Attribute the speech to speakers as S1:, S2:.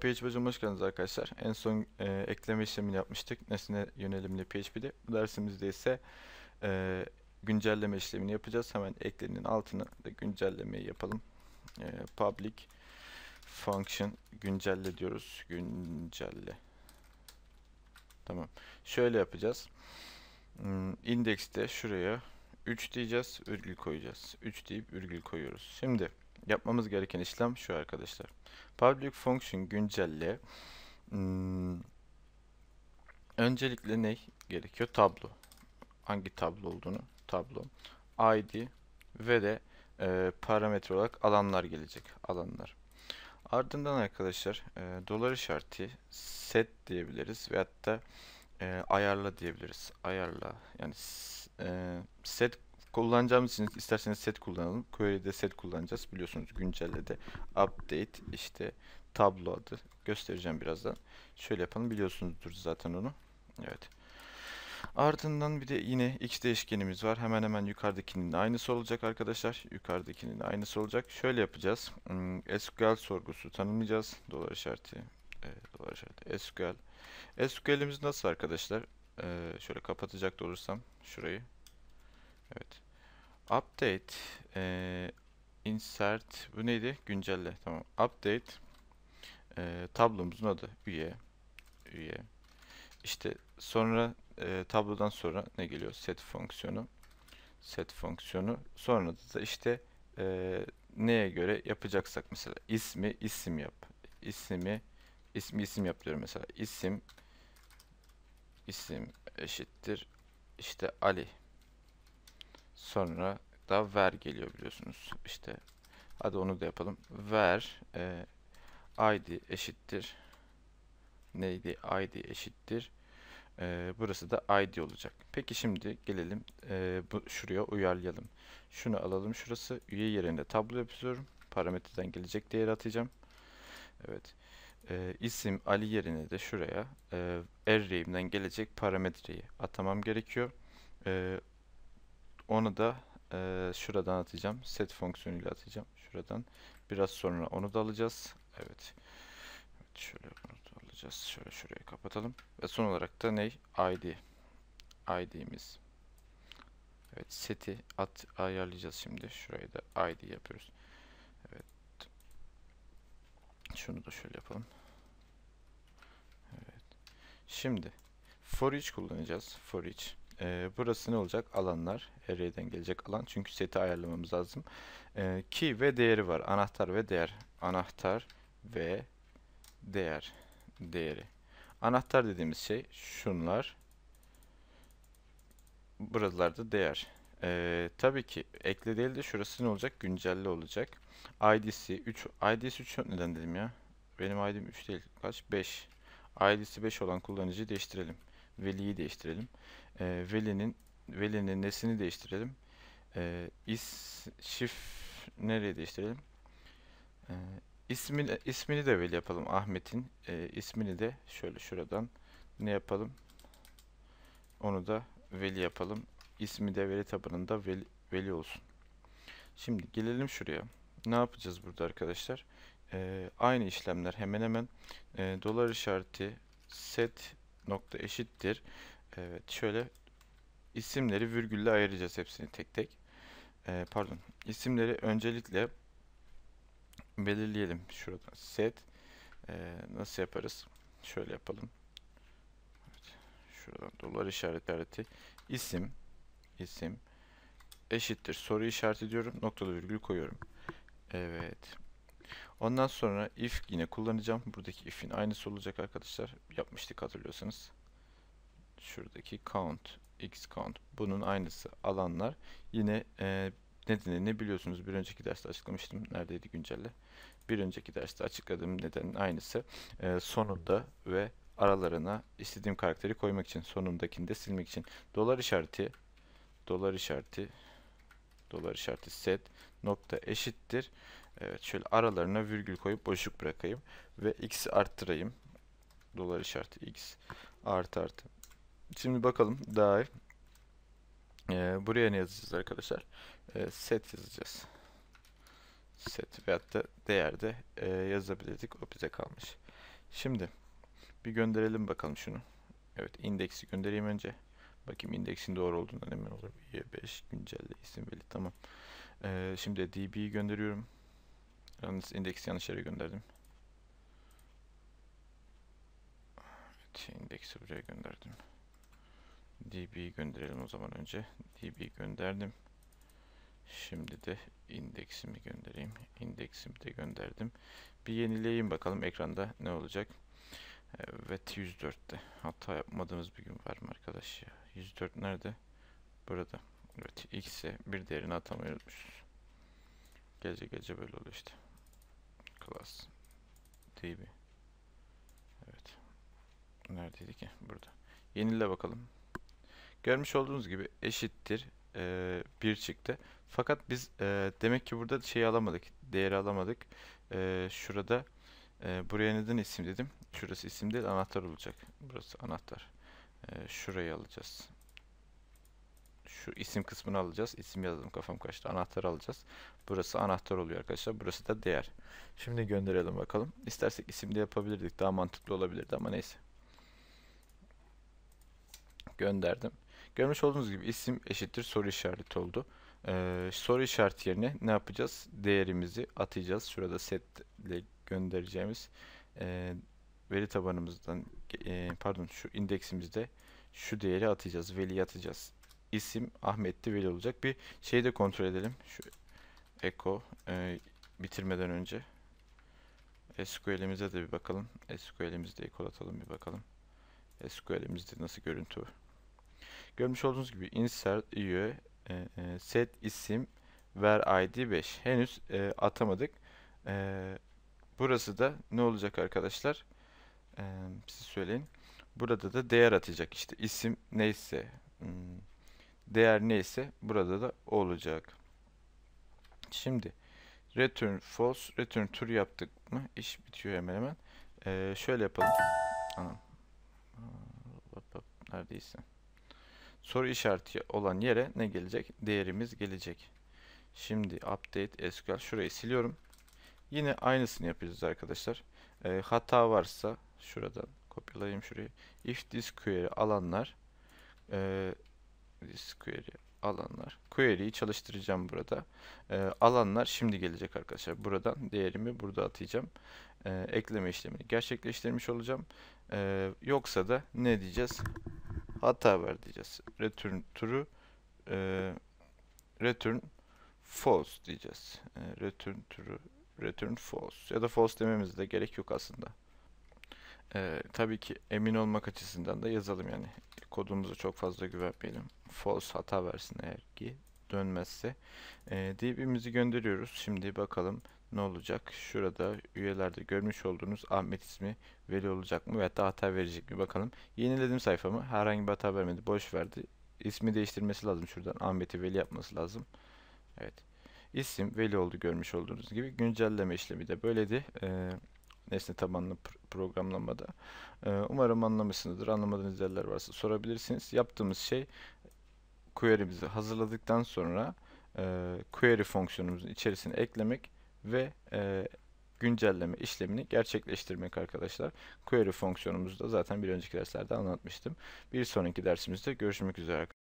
S1: PHP'cim hoş geldiniz arkadaşlar. En son e, ekleme işlemini yapmıştık. Nesne yönelimli PHP'de. Bu dersimizde ise e, güncelleme işlemini yapacağız. Hemen eklenin altına da güncellemeyi yapalım. E, public function güncelle diyoruz. Güncelle. Tamam. Şöyle yapacağız. Hmm, indekste şuraya 3 diyeceğiz. Virgül koyacağız. 3 deyip virgül koyuyoruz. Şimdi... Yapmamız gereken işlem şu arkadaşlar. Public function güncelle. Hmm. Öncelikle ne gerekiyor? Tablo. Hangi tablo olduğunu? Tablo. ID ve de e, parametre olarak alanlar gelecek. Alanlar. Ardından arkadaşlar e, dolar işareti set diyebiliriz ve hatta e, ayarla diyebiliriz. Ayarla yani e, set kullanacağımız için isterseniz set kullanalım. Query'de set kullanacağız. Biliyorsunuz güncellede update işte tablo adı göstereceğim birazdan. Şöyle yapalım biliyorsunuzdur zaten onu. Evet. Ardından bir de yine x değişkenimiz var. Hemen hemen yukarıdakinin aynısı olacak arkadaşlar. Yukarıdakinin aynısı olacak. Şöyle yapacağız. Hmm, SQL sorgusu tanımlayacağız. Dolar işareti. Evet, dolar işareti. SQL. SQL'imiz nasıl arkadaşlar? Ee, şöyle kapatacak da olursam şurayı. Evet. Update e, insert bu neydi? Güncelle. Tamam. Update e, tablomuzun adı üye üye. İşte sonra e, tablodan sonra ne geliyor? Set fonksiyonu. Set fonksiyonu. Sonra da işte e, neye göre yapacaksak mesela ismi isim yap. İsmi ismi isim yap diyorum mesela. İsim isim eşittir işte Ali Sonra da ver geliyor biliyorsunuz. İşte hadi onu da yapalım. Ver e, id eşittir. Neydi? id eşittir. E, burası da id olacak. Peki şimdi gelelim e, bu şuraya uyarlayalım. Şunu alalım şurası. Üye yerine tablo yapıyorum. Parametreden gelecek değeri atacağım. Evet. E, isim Ali yerine de şuraya e, erray'imden gelecek parametreyi atamam gerekiyor. E, onu da e, şuradan atacağım. Set fonksiyonuyla atacağım. Şuradan biraz sonra onu da alacağız. Evet. evet şöyle bunu da alacağız. Şöyle şurayı kapatalım. Ve son olarak da ne? ID. ID'miz. Evet seti at ayarlayacağız şimdi. Şurayı da ID yapıyoruz. Evet. Şunu da şöyle yapalım. Evet. Şimdi for each kullanacağız. For each e, burası ne olacak? Alanlar. Array'den gelecek alan. Çünkü seti ayarlamamız lazım. E, key ve değeri var. Anahtar ve değer. Anahtar ve değer. Değeri. Anahtar dediğimiz şey şunlar. Buralarda değer. E, tabii ki ekle değil de şurası ne olacak? Güncelli olacak. ID'si 3. ID'si 3 neden dedim ya? Benim ID'm 3 değil. Kaç? 5. ID'si 5 olan kullanıcıyı değiştirelim veliyi değiştirelim. E, velinin velinin nesini değiştirelim. E, is şif nereye değiştirelim? E, ismini ismini de veli yapalım Ahmet'in. E, ismini de şöyle şuradan ne yapalım? Onu da veli yapalım. İsmi de veri tabanında veli, veli olsun. Şimdi gelelim şuraya. Ne yapacağız burada arkadaşlar? Ee, aynı işlemler hemen hemen e, dolar işareti set nokta eşittir. Evet şöyle isimleri virgülle ayıracağız hepsini tek tek. Ee, pardon isimleri öncelikle belirleyelim şurada set ee, nasıl yaparız? Şöyle yapalım. Evet, şuradan dolar işaretleti isim isim eşittir soru işareti diyorum noktada virgül koyuyorum. Evet. Ondan sonra if yine kullanacağım. Buradaki if'in aynısı olacak arkadaşlar. Yapmıştık hatırlıyorsanız. Şuradaki count, x count bunun aynısı alanlar. Yine e, ne biliyorsunuz. Bir önceki derste açıklamıştım. Neredeydi güncelle? Bir önceki derste açıkladığım nedenin aynısı. E, sonunda ve aralarına istediğim karakteri koymak için. Sonundakini de silmek için. Dolar işareti dolar işareti dolar işareti set nokta eşittir. Evet şöyle aralarına virgül koyup boşluk bırakayım ve x'i arttırayım. Dolar işareti x art artı. Şimdi bakalım dair e, ee, buraya ne yazacağız arkadaşlar? E, set yazacağız. Set veyahut da değerde e, yazabilirdik. O bize kalmış. Şimdi bir gönderelim bakalım şunu. Evet indeksi göndereyim önce. Bakayım indeksin doğru olduğundan emin olur. 5 güncelle isim belli tamam. Ee, şimdi db'yi gönderiyorum. Yalnız indeksi yanlış yere gönderdim. Evet, şey, indeksi buraya gönderdim. db'yi gönderelim o zaman önce. db'yi gönderdim. Şimdi de indeksimi göndereyim. İndeksimi de gönderdim. Bir yenileyeyim bakalım ekranda ne olacak. Evet 104'te. Hata yapmadığımız bir gün var mı arkadaş ya? 104 nerede? Burada. Evet x'e bir değerini atamayı unutmuşuz. Gece gece böyle oluyor işte. Class db. Evet. Neredeydi ki? Burada. Yenile bakalım. Görmüş olduğunuz gibi eşittir e, 1 çıktı. Fakat biz e, demek ki burada şeyi alamadık. Değeri alamadık. E, şurada e, buraya neden isim dedim. Şurası isim değil anahtar olacak. Burası anahtar. Ee, şurayı alacağız. Şu isim kısmını alacağız. İsim yazdım kafam kaçtı. Anahtar alacağız. Burası anahtar oluyor arkadaşlar. Burası da değer. Şimdi gönderelim bakalım. İstersek de yapabilirdik. Daha mantıklı olabilirdi ama neyse. Gönderdim. Görmüş olduğunuz gibi isim eşittir soru işareti oldu. Ee, soru işareti yerine ne yapacağız? Değerimizi atacağız. Şurada setle göndereceğimiz e, veri tabanımızdan e, pardon şu indeksimizde şu değeri atacağız. Veli atacağız. İsim Ahmet'ti veli olacak. Bir şeyi de kontrol edelim. Şu echo e, bitirmeden önce SQL'imize de bir bakalım. SQL'imizde ekolatalım bir bakalım. SQL'imizde nasıl görüntü var? Görmüş olduğunuz gibi insert üye e, e set isim ver id 5. Henüz e, atamadık. E, burası da ne olacak arkadaşlar? e, siz şey söyleyin. Burada da değer atacak işte isim neyse hmm, değer neyse burada da olacak. Şimdi return false return true yaptık mı iş bitiyor hemen hemen. Ee, şöyle yapalım. Anam. Neredeyse. Soru işareti olan yere ne gelecek? Değerimiz gelecek. Şimdi update SQL şurayı siliyorum. Yine aynısını yapıyoruz arkadaşlar. E, hata varsa şuradan kopyalayayım şurayı. If this query alanlar e, this query alanlar query'yi çalıştıracağım burada. E, alanlar şimdi gelecek arkadaşlar. Buradan değerimi burada atayacağım. E, ekleme işlemini gerçekleştirmiş olacağım. E, yoksa da ne diyeceğiz? Hata ver diyeceğiz. Return true e, return false diyeceğiz. E, return true return false ya da false dememiz de gerek yok aslında e, tabii ki emin olmak açısından da yazalım yani kodumuza çok fazla güvenmeyelim. False hata versin eğer ki dönmezse. E, ee, DB'mizi gönderiyoruz. Şimdi bakalım ne olacak? Şurada üyelerde görmüş olduğunuz Ahmet ismi veli olacak mı veya da hata verecek mi bakalım. Yeniledim sayfamı. Herhangi bir hata vermedi. Boş verdi. İsmi değiştirmesi lazım şuradan. Ahmet'i veli yapması lazım. Evet. İsim veli oldu görmüş olduğunuz gibi. Güncelleme işlemi de böyledi. Ee, nesne tabanlı programlamada. E, umarım anlamışsınızdır. Anlamadığınız yerler varsa sorabilirsiniz. Yaptığımız şey query'mizi hazırladıktan sonra e, query fonksiyonumuzun içerisine eklemek ve e, güncelleme işlemini gerçekleştirmek arkadaşlar. Query fonksiyonumuzu da zaten bir önceki derslerde anlatmıştım. Bir sonraki dersimizde görüşmek üzere.